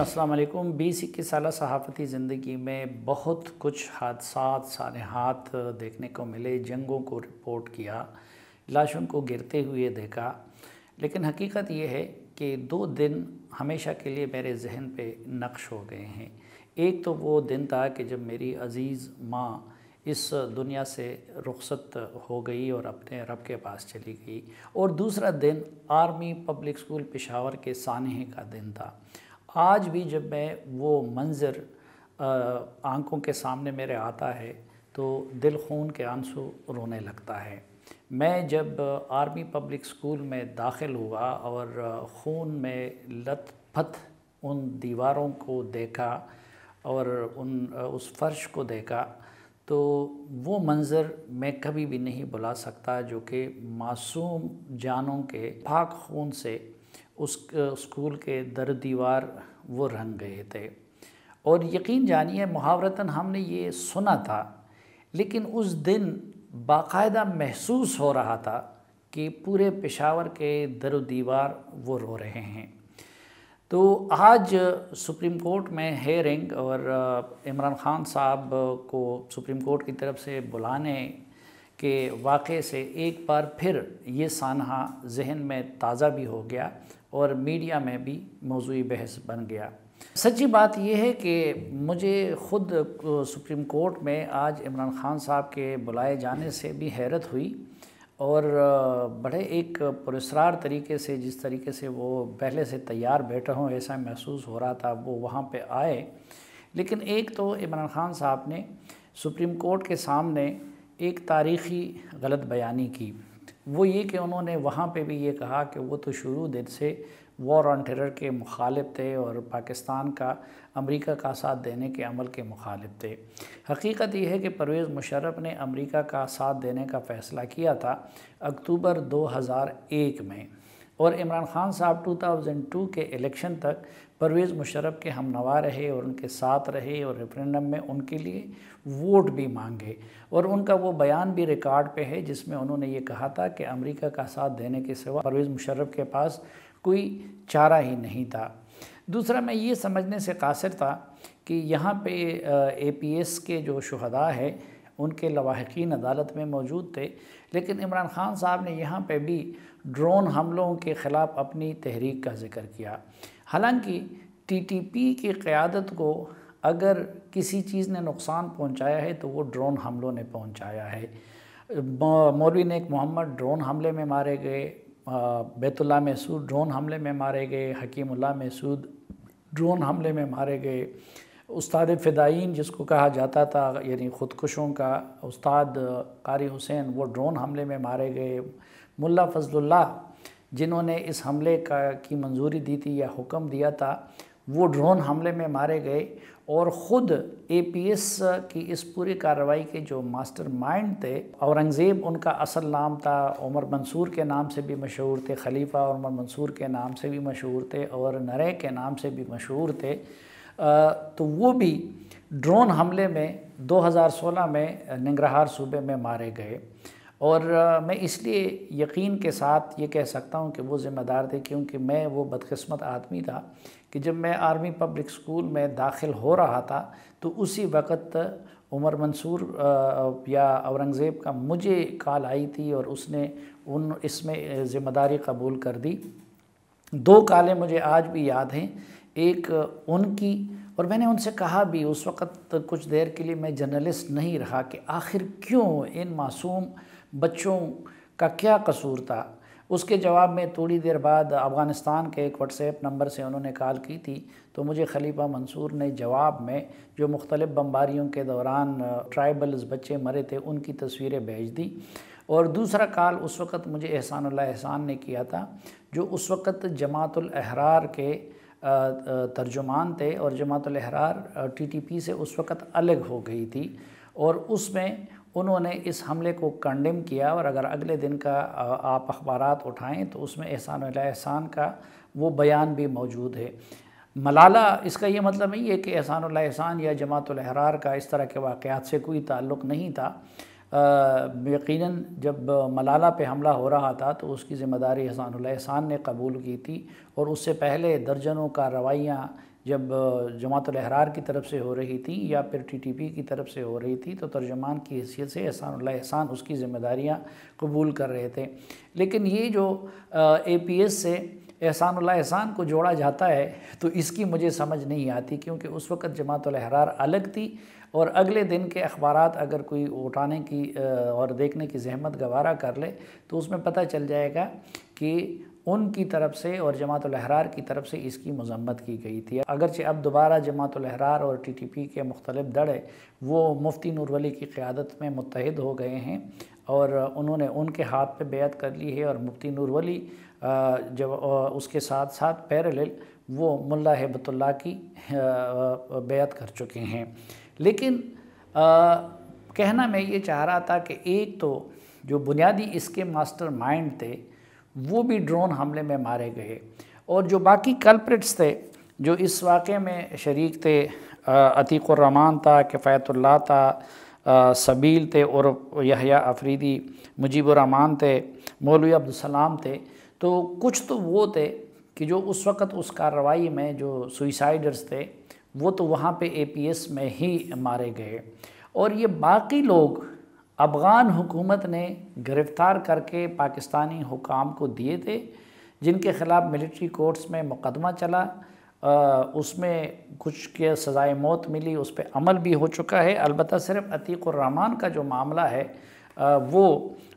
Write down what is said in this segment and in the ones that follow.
अस्सलाम बीस इक्कीस साल सहाफ़ती ज़िंदगी में बहुत कुछ हादसा सारे हाथ देखने को मिले जंगों को रिपोर्ट किया लाशों को गिरते हुए देखा लेकिन हकीकत यह है कि दो दिन हमेशा के लिए मेरे जहन पे नक्श हो गए हैं एक तो वो दिन था कि जब मेरी अज़ीज़ माँ इस दुनिया से रुखसत हो गई और अपने रब के पास चली गई और दूसरा दिन आर्मी पब्लिक स्कूल पेशावर के सानहे का दिन था आज भी जब मैं वो मंज़र आंखों के सामने मेरे आता है तो दिल खून के आंसू रोने लगता है मैं जब आर्मी पब्लिक स्कूल में दाखिल हुआ और खून में लथपथ उन दीवारों को देखा और उन उस फर्श को देखा तो वो मंज़र मैं कभी भी नहीं भुला सकता जो कि मासूम जानों के पाक खून से उस स्कूल के दर दीवार वो रंग गए थे और यकीन जानिए मुहावरतन हमने ये सुना था लेकिन उस दिन बाकायदा महसूस हो रहा था कि पूरे पेशावर के दर दीवार वो रो रहे हैं तो आज सुप्रीम कोर्ट में हेयरिंग और इमरान ख़ान साहब को सुप्रीम कोर्ट की तरफ से बुलाने के वाक़े से एक बार फिर ये सानहा जहन में ताज़ा भी हो गया और मीडिया में भी मौजूद बहस बन गया सच्ची बात यह है कि मुझे ख़ुद सुप्रीम कोर्ट में आज इमरान खान साहब के बुलाए जाने से भी हैरत हुई और बड़े एक पुरस्ार तरीके से जिस तरीके से वो पहले से तैयार बैठे हों ऐसा महसूस हो रहा था वो वहाँ पे आए लेकिन एक तो इमरान खान साहब ने सुप्रीम कोर्ट के सामने एक तारीख़ी गलत बयानी की वो ये कि उन्होंने वहाँ पे भी ये कहा कि वो तो शुरू दिन से वॉर ऑन टेरर के मुखालब थे और पाकिस्तान का अमेरिका का साथ देने के अमल के मुखालब थे हकीकत यह है कि परवेज़ मुशर्रफ ने अमेरिका का साथ देने का फ़ैसला किया था अक्टूबर 2001 में और इमरान खान साहब 2002 के इलेक्शन तक परवेज़ मुशरफ के हम नवा रहे और उनके साथ रहे और रेफरेंडम में उनके लिए वोट भी मांगे और उनका वो बयान भी रिकॉर्ड पे है जिसमें उन्होंने ये कहा था कि अमेरिका का साथ देने के सिवा परवेज़ मुशरफ के पास कोई चारा ही नहीं था दूसरा मैं ये समझने से कासिर था कि यहाँ पे ए पी एस के जो शहदा है उनके लवाहकिन अदालत में मौजूद थे लेकिन इमरान खान साहब ने यहाँ पे भी ड्रोन हमलों के ख़िलाफ़ अपनी तहरीक का जिक्र किया हालांकि टीटीपी की क़्यादत को अगर किसी चीज़ ने नुकसान पहुंचाया है तो वो ड्रोन हमलों ने पहुंचाया है मौलवी नेक मोहम्मद ड्रोन हमले में मारे गए बैतुल्ला मसूद ड्रोन हमले में मारे गए हकीमुल्ला मसूद ड्रोन हमले में मारे गए उस्ताद फ़िदाइन जिसको कहा जाता था यानी ख़ुदकुशों का उस्ताद कारी हुसैन वो ड्रोन हमले में मारे गए मुल्ला फजलुल्लाह जिन्होंने इस हमले का की मंजूरी दी थी या हुक्म दिया था वो ड्रोन हमले में मारे गए और ख़ुद एपीएस की इस पूरी कार्रवाई के जो मास्टरमाइंड थे औरंगज़ेब उनका असल नाम था उमर मंसूर के नाम से भी मशहूर थे खलीफा उमर मंसूर के नाम से भी मशहूर थे और नरे के नाम से भी मशहूर थे तो वो भी ड्रोन हमले में 2016 में निगरहार सूबे में मारे गए और मैं इसलिए यकीन के साथ ये कह सकता हूँ कि वो ज़िम्मेदार थे क्योंकि मैं वो बदकस्मत आदमी था कि जब मैं आर्मी पब्लिक स्कूल में दाखिल हो रहा था तो उसी वक्त उमर मंसूर या औरंगज़ेब का मुझे कॉल आई थी और उसने उन इसमें ज़िम्मेदारी कबूल कर दी दो कॉलें मुझे आज भी याद हैं एक उनकी और मैंने उनसे कहा भी उस वक़्त कुछ देर के लिए मैं जर्नलिस्ट नहीं रहा कि आखिर क्यों इन मासूम बच्चों का क्या कसूर था उसके जवाब में थोड़ी देर बाद अफ़गानिस्तान के एक व्हाट्सएप नंबर से उन्होंने कॉल की थी तो मुझे खलीफा मंसूर ने जवाब में जो मुख्तलिफ़ बम्बारियों के दौरान ट्राइबल्स बच्चे मरे थे उनकी तस्वीरें भेज दी और दूसरा कॉल उस वक़्त मुझे एहसानुल्लाह एहसान ने किया था जो उस वक़्त जमातुल अहरार के तर्जुमान थे और Jamaatul Ahrar T T P से उस वक़्त अलग हो गई थी और उसमें उन्होंने इस हमले को कंडेम किया और अगर अगले दिन का आप अखबार उठाएँ तो उसमें एहसान एहसान का वो बयान भी मौजूद है मलाला इसका ये मतलब नहीं है कि एहसान एहसान या जमात लहरार का इस तरह के वाक़ात से कोई ताल्लुक़ नहीं था यकीन जब मलाला पे हमला हो रहा था तो उसकी ज़िम्मेदारी एहसान एहसान ने कबूल की थी और उससे पहले दर्जनों का रवैया जब जमात लहरार की तरफ से हो रही थी या फिर टीटीपी की तरफ से हो रही थी तो तर्जमान की हैसियत से एहसान एहसान उसकी ज़िम्मेदारियाँ कबूल कर रहे थे लेकिन ये जो ए पी एस से एहसान एहसान को जोड़ा जाता है तो इसकी मुझे समझ नहीं आती क्योंकि उस वक़्त जमात लहरार अलग थी और अगले दिन के अखबार अगर कोई उठाने की और देखने की जहमत गवारा कर ले तो उसमें पता चल जाएगा कि उनकी तरफ से और जमात लहरार की तरफ से इसकी मजम्मत की गई थी अगरचे अब दोबारा जमात लहरार और टी टी पी के मुख्तलिफ दड़े वो मुफ्ती नूरवली की क़्यादत में मुतहद हो गए हैं और उन्होंने उनके हाथ पे बेयत कर ली है और मुफ्ती नूरवली जब उसके साथ साथ पैरल वो मुल्ला हिबतुल्ला की बेयत कर चुके हैं लेकिन आ, कहना मैं ये चाह रहा था कि एक तो जो बुनियादी इसके मास्टर माइंड थे वो भी ड्रोन हमले में मारे गए और जो बाकी कल्प्रिट्स थे जो इस वाक़े में शरीक थे अतीकुररहमान था किफ़ायतुल्ला था सबील थे और यहया अफरीदी मुजीबरहमान थे मौलवी अब्दुलसलाम थे तो कुछ तो वो थे कि जो उस वक़्त उस कार्रवाई में जो सुइसाइडर्स थे वो तो वहाँ पे एपीएस में ही मारे गए और ये बाकी लोग अफ़गान हुकूमत ने गिरफ़्तार करके पाकिस्तानी हुकाम को दिए थे जिनके ख़िलाफ़ मिलिट्री कोर्ट्स में मुकदमा चला आ, उसमें कुछ के सज़ाए मौत मिली उस पर अमल भी हो चुका है अलबत् सिर्फ अतीक़ुररहमान का जो मामला है आ, वो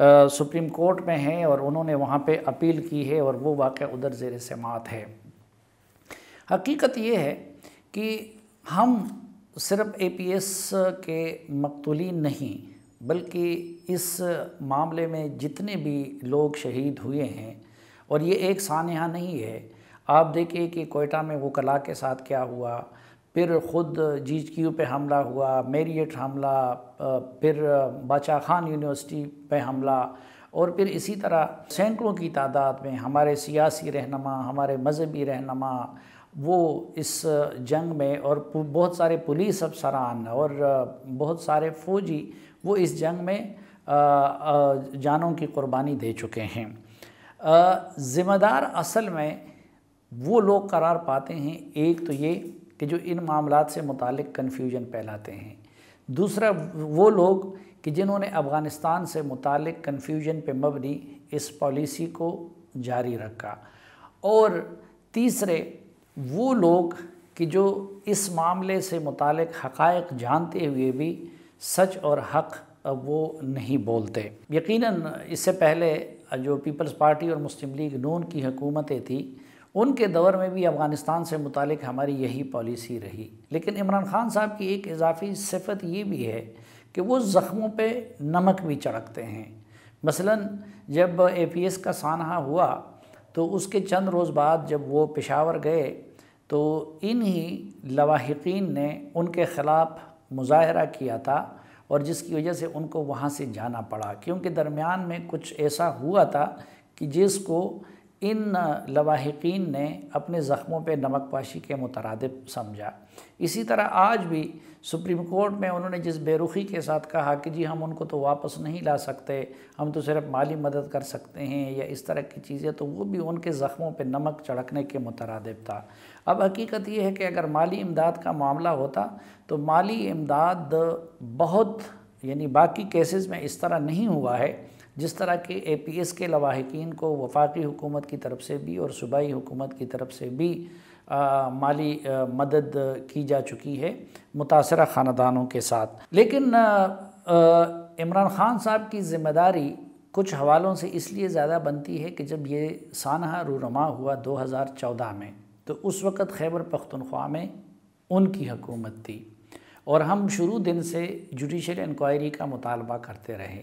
आ, सुप्रीम कोर्ट में है और उन्होंने वहाँ पे अपील की है और वो वाक़ उधर ज़ेर समात है हकीकत ये है कि हम सिर्फ ए पी एस के मकतूली नहीं बल्कि इस मामले में जितने भी लोग शहीद हुए हैं और ये एक सानहा नहीं है आप देखिए कि कोयटा में वो कला के साथ क्या हुआ फिर ख़ुद जी क्यू पे हमला हुआ मेरियट हमला फिर बाचा खान यूनिवर्सिटी पे हमला और फिर इसी तरह सैकड़ों की तादाद में हमारे सियासी रहनमा हमारे मजहबी रहनमा वो इस जंग में और बहुत सारे पुलिस अफसरान और बहुत सारे फौजी वो इस जंग में जानों की कुर्बानी दे चुके हैं ज़िम्मेदार असल में वो लोग करार पाते हैं एक तो ये कि जो इन मामला से मुतल कन्फ्यूजन फैलाते हैं दूसरा वो लोग कि जिन्होंने अफ़गानिस्तान से मुतल कन्फ्यूजन पे मबनी इस पॉलिसी को जारी रखा और तीसरे वो लोग कि जो इस मामले से मुतल हक़ जानते हुए भी सच और हक़ अब वो नहीं बोलते यकीनन इससे पहले जो पीपल्स पार्टी और मुस्लिम लीग नून की हुकूमतें थी उनके दौर में भी अफ़गानिस्तान से मुतक हमारी यही पॉलिसी रही लेकिन इमरान खान साहब की एक इजाफी सिफत ये भी है कि वो ज़ख्मों पे नमक भी चढ़कते हैं मसलन जब ए पी एस का सानहा हुआ तो उसके चंद रोज़ बाद जब वो पेशावर गए तो इन ही लवाहिकीन ने उनके ख़िलाफ़ मुजाहरा किया था और जिसकी वजह से उनको वहाँ से जाना पड़ा क्योंकि दरमियान में कुछ ऐसा हुआ था कि जिसको इन लवाहिकीन ने अपने ज़ख्मों पे नमक पाशी के मुतरद समझा इसी तरह आज भी सुप्रीम कोर्ट में उन्होंने जिस बेरुखी के साथ कहा कि जी हम उनको तो वापस नहीं ला सकते हम तो सिर्फ माली मदद कर सकते हैं या इस तरह की चीज़ें तो वो भी उनके ज़ख्मों पर नमक चढ़कने के मुतरदब था अब हकीकत यह है कि अगर माली इमदाद का मामला होता तो माली इमदाद बहुत यानी बाकी केसेस में इस तरह नहीं हुआ है जिस तरह के ए पी एस के लवाहकिन को वफाकी हुकूमत की तरफ से भी और सूबाई हुकूमत की तरफ से भी आ, माली आ, मदद की जा चुकी है मुतासर ख़ानदानों के साथ लेकिन इमरान ख़ान साहब की ज़िम्मेदारी कुछ हवालों से इसलिए ज़्यादा बनती है कि जब ये सानहा रूनमा हुआ 2014 में तो उस वक़्त खैबर पख्तनख्वा में उनकी हकूमत थी और हम शुरू दिन से जुडिशल इंक्वायरी का मुतालबा करते रहे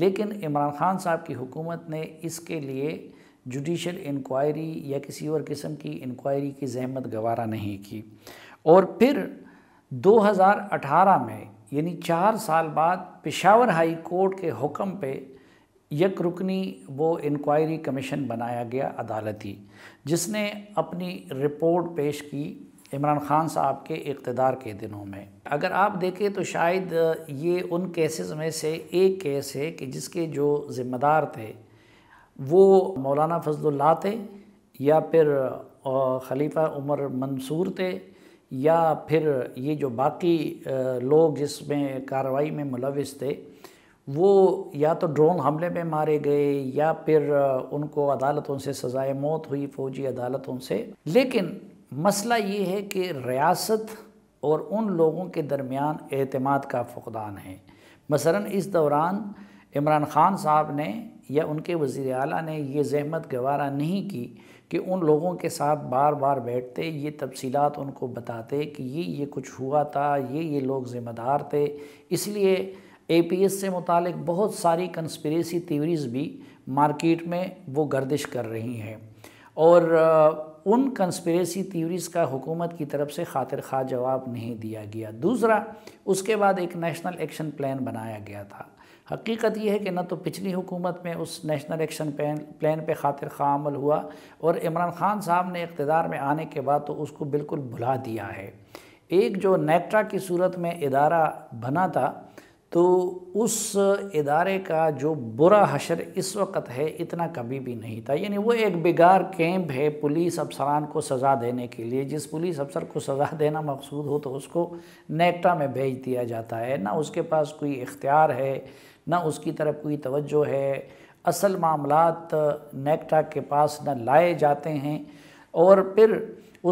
लेकिन इमरान ख़ान साहब की हुकूमत ने इसके लिए जुडिशल इंक्वायरी या किसी और किस्म की इंक्वायरी की जहमत गवारा नहीं की और फिर 2018 में यानी चार साल बाद पेशावर हाई कोर्ट के हुक्म पे यक रुकनी वो इंक्वायरी कमीशन बनाया गया अदालती जिसने अपनी रिपोर्ट पेश की इमरान खान साहब के इकतदार के दिनों में अगर आप देखें तो शायद ये उन केसेस में से एक केस है कि जिसके जो ज़िम्मेदार थे वो मौलाना फजल थे या फिर खलीफा उमर मंसूर थे या फिर ये जो बाकी लोग जिसमें कार्रवाई में मुलविस थे वो या तो ड्रोन हमले में मारे गए या फिर उनको अदालतों से सज़ाए मौत हुई फ़ौजी अदालतों से लेकिन मसला ये है कि रियासत और उन लोगों के दरमियान अतमाद का फुकदान है मसला इस दौरान इमरान ख़ान साहब ने या उनके वजीर अला ने यह जहमत गवारा नहीं की कि उन लोगों के साथ बार बार बैठते ये तफसीत उनको बताते कि ये ये कुछ हुआ था ये ये लोग ज़िम्मेदार थे इसलिए ए पी एस से मुतल बहुत सारी कंस्परेसी थीवरीज़ भी मार्केट में वो गर्दिश कर रही हैं और उन कंस्परेसी थीवरीज़ का हुकूमत की तरफ से खातिर खा जवाब नहीं दिया गया दूसरा उसके बाद एक नेशनल एक्शन प्लान बनाया गया था हकीकत यह है कि ना तो पिछली हुकूमत में उस नेशनल एक्शन प्लान प्लान पर खातिर खा अमल हुआ और इमरान खान साहब ने इकतदार में आने के बाद तो उसको बिल्कुल भुला दिया है एक जो नेक्ट्रा की सूरत में इदारा बना था तो उस इदारे का जो बुरा हशर इस वक्त है इतना कभी भी नहीं था यानी वो एक बेगार कैंप है पुलिस अफसरान को सज़ा देने के लिए जिस पुलिस अफसर को सज़ा देना मकसूद हो तो उसको नेक्टा में भेज दिया जाता है ना उसके पास कोई इख्तियार है ना उसकी तरफ कोई तवज्जो है असल मामलात नेकटा के पास न लाए जाते हैं और फिर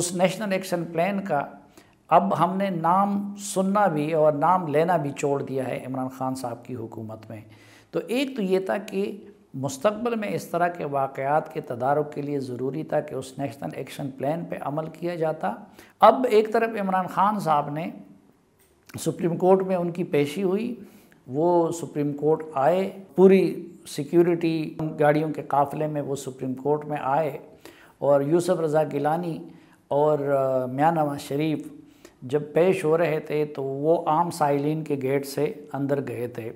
उस नेशनल एक्शन प्लान का अब हमने नाम सुनना भी और नाम लेना भी छोड़ दिया है इमरान खान साहब की हुकूमत में तो एक तो ये था कि मुस्तबल में इस तरह के वाक़ात के तदारक के लिए ज़रूरी था कि उस नेशनल एक्शन प्लान पर अमल किया जाता अब एक तरफ इमरान खान साहब ने सुप्रीम कोर्ट में उनकी पेशी हुई वो सुप्रीम कोर्ट आए पूरी सिक्योरिटी गाड़ियों के काफिले में वो सुप्रीम कोर्ट में आए और यूसुफ रज़ा गिलानी और मियाँ नवाज शरीफ जब पेश हो रहे थे तो वो आम साइलिन के गेट से अंदर गए थे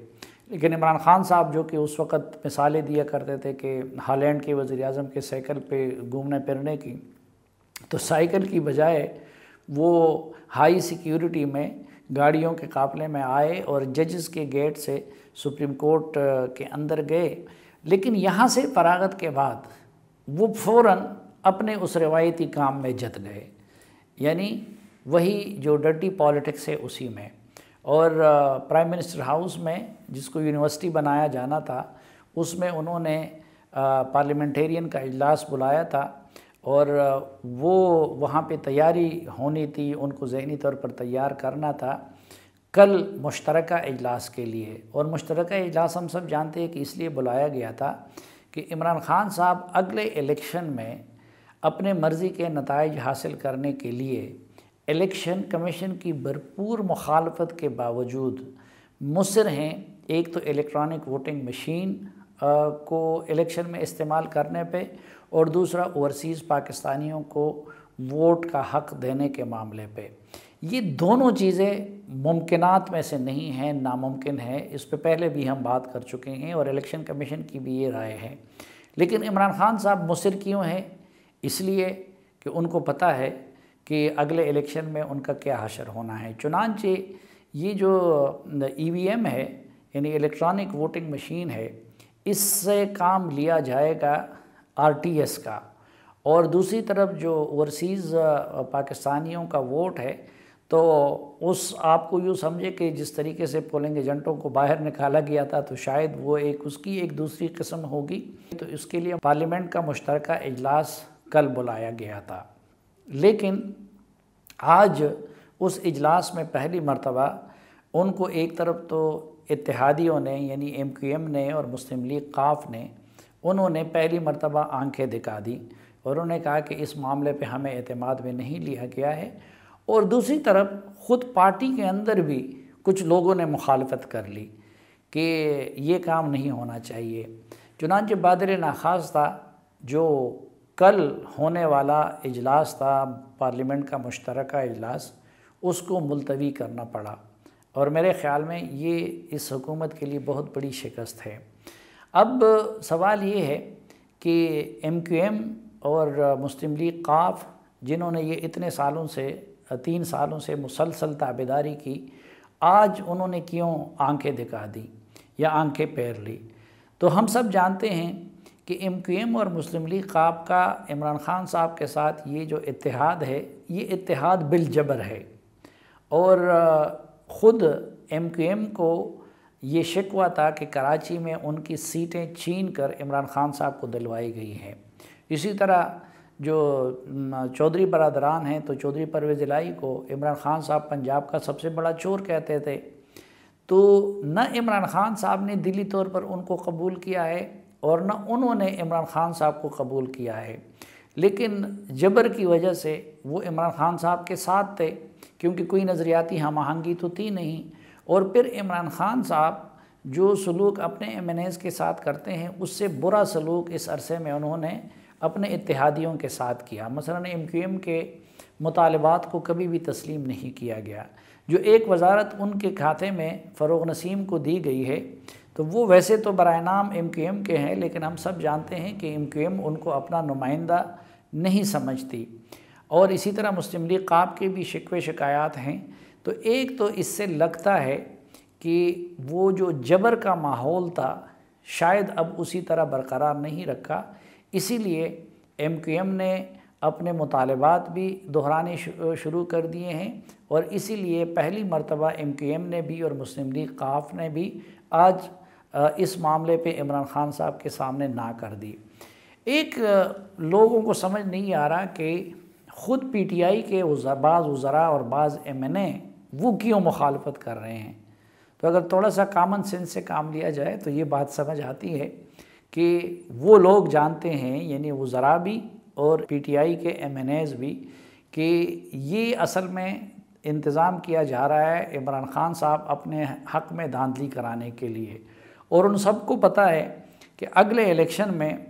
लेकिन इमरान खान साहब जो कि उस वक़्त मिसालें दिया करते थे कि हालैंड के वज़ी अजम के साइकिल पे घूमने फिरने की तो साइकिल की बजाय वो हाई सिक्योरिटी में गाड़ियों के काफ़ले में आए और जजेस के गेट से सुप्रीम कोर्ट के अंदर गए लेकिन यहाँ से फरागत के बाद वो फ़ौर अपने उस रिवायती काम में जत गए यानी वही जो डर्टी पॉलिटिक्स है उसी में और प्राइम मिनिस्टर हाउस में जिसको यूनिवर्सिटी बनाया जाना था उसमें उन्होंने पार्लियामेंटेरियन का इजलास बुलाया था और वो वहाँ पे तैयारी होनी थी उनको जहनी तौर पर तैयार करना था कल मुशतरक इजलास के लिए और मुश्तरक इजलास हम सब जानते हैं कि इसलिए बुलाया गया था कि इमरान ख़ान साहब अगले इलेक्शन में अपने मर्ज़ी के नतज हासिल करने के लिए इलेक्शन कमीशन की भरपूर मुखालफत के बावजूद मुसर हैं एक तो इलेक्ट्रॉनिक वोटिंग मशीन को इलेक्शन में इस्तेमाल करने पे और दूसरा ओवरसीज़ पाकिस्तानियों को वोट का हक देने के मामले पे ये दोनों चीज़ें मुमकिन में से नहीं हैं नामुमकिन है इस पर पहले भी हम बात कर चुके हैं और इलेक्शन कमीशन की भी ये राय है लेकिन इमरान खान साहब मुसर क्यों हैं इसलिए कि उनको पता है कि अगले इलेक्शन में उनका क्या हशर होना है चुनानचे ये जो ई वी एम है यानी इलेक्ट्रॉनिक वोटिंग मशीन है इससे काम लिया जाएगा आरटीएस का और दूसरी तरफ जो ओवरसीज़ पाकिस्तानियों का वोट है तो उस आपको यूँ समझे कि जिस तरीके से पोलिंग एजेंटों को बाहर निकाला गया था तो शायद वो एक उसकी एक दूसरी किस्म होगी तो इसके लिए पार्लियामेंट का मुश्तर इजलास कल बुलाया गया था लेकिन आज उस इजलास में पहली मरतबा उनको एक तरफ तो इतिहादियों ने यानी एम क्यू एम ने और मुस्लिम लीग काफ ने उन्होंने पहली मरतबा आंखें दिखा दी और उन्होंने कहा कि इस मामले पे हमें अतमाद में नहीं लिया गया है और दूसरी तरफ ख़ुद पार्टी के अंदर भी कुछ लोगों ने मुखालफत कर ली कि ये काम नहीं होना चाहिए चुनानच बदर नाखास था जो कल होने वाला इजलास था पार्लियामेंट का मुश्तरक इजलास उसको मुलतवी करना पड़ा और मेरे ख़्याल में ये इस हुकूमत के लिए बहुत बड़ी शिकस्त है अब सवाल ये है कि एम क्यू एम और मुस्लिम लीग काफ जिन्होंने ये इतने सालों से तीन सालों से मुसलसल ताबेदारी की आज उन्होंने क्यों आंखें दिखा दी या आंखें पैर ली तो हम सब जानते हैं कि एम क्यू एम और मुस्लिम लीग काब का इमरान खान साहब के साथ ये जो इतिहाद है ये इतिहाद बिलजबर है और खुद एम क्यू एम को ये शिकवा था कि कराची में उनकी सीटें छीन कर इमरान खान साहब को दिलवाई गई हैं इसी तरह जो चौधरी बरदरान हैं तो चौधरी परवेज़ लाई को इमरान खान साहब पंजाब का सबसे बड़ा चोर कहते थे तो न इमरान खान साहब ने दिली तौर पर उनको कबूल किया है और न उन्होंने इमरान खान साहब को कबूल किया है लेकिन जबर की वजह से वो इमरान खान साहब के साथ थे क्योंकि कोई नज़रियाती हम आहंगी तो थी नहीं और फिर इमरान खान साहब जो सलूक अपने एम के साथ करते हैं उससे बुरा सलूक इस अरसे में उन्होंने अपने इतिहादियों के साथ किया मसलन एम क्यू एम के मुतालबात को कभी भी तस्लीम नहीं किया गया जो एक वजारत उनके खाते में फ़रोग नसीम को दी गई है तो वो वैसे तो बर नाम एम क्यू एम के हैं लेकिन हम सब जानते हैं कि एम क्यू एम उनको अपना नुमाइंदा नहीं समझती और इसी तरह मुस्लिम लीग काब के भी शिकवे शिकायत हैं तो एक तो इससे लगता है कि वो जो जबर का माहौल था शायद अब उसी तरह बरकरार नहीं रखा इसीलिए एम क्यू एम ने अपने मुतालबात भी दोहराने शुरू कर दिए हैं और इसीलिए पहली मरतबा एम क्यू एम ने भी और मुस्लिम लीग काफ ने भी आज इस मामले पे इमरान ख़ान साहब के सामने ना कर दी एक लोगों को समझ नहीं आ रहा कि ख़ुद पी टी आई के बाज़ उज़रा और बाज़ एम एन ए वो क्यों मुखालफत कर रहे हैं तो अगर थोड़ा सा कामन सेंस से काम लिया जाए तो ये बात समझ आती है कि वो लोग जानते हैं यानी वज़रा भी और पी टी आई के एम एन एज भी कि ये असल में इंतज़ाम किया जा रहा है इमरान ख़ान साहब अपने हक में धांधली कराने के लिए और उन सबको पता है कि अगले इलेक्शन में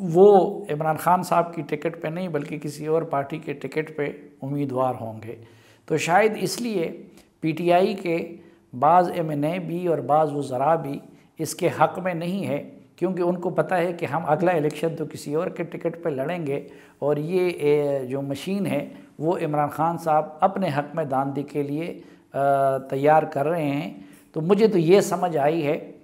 वो इमरान खान साहब की टिकट पे नहीं बल्कि किसी और पार्टी के टिकट पे उम्मीदवार होंगे तो शायद इसलिए पीटीआई के बाज़ एम एन ए भी और बाज़ वज़रा भी इसके हक़ में नहीं है क्योंकि उनको पता है कि हम अगला इलेक्शन तो किसी और के टिकट पे लड़ेंगे और ये जो मशीन है वो इमरान खान साहब अपने हक़ में दानदी के लिए तैयार कर रहे हैं तो मुझे तो ये समझ आई है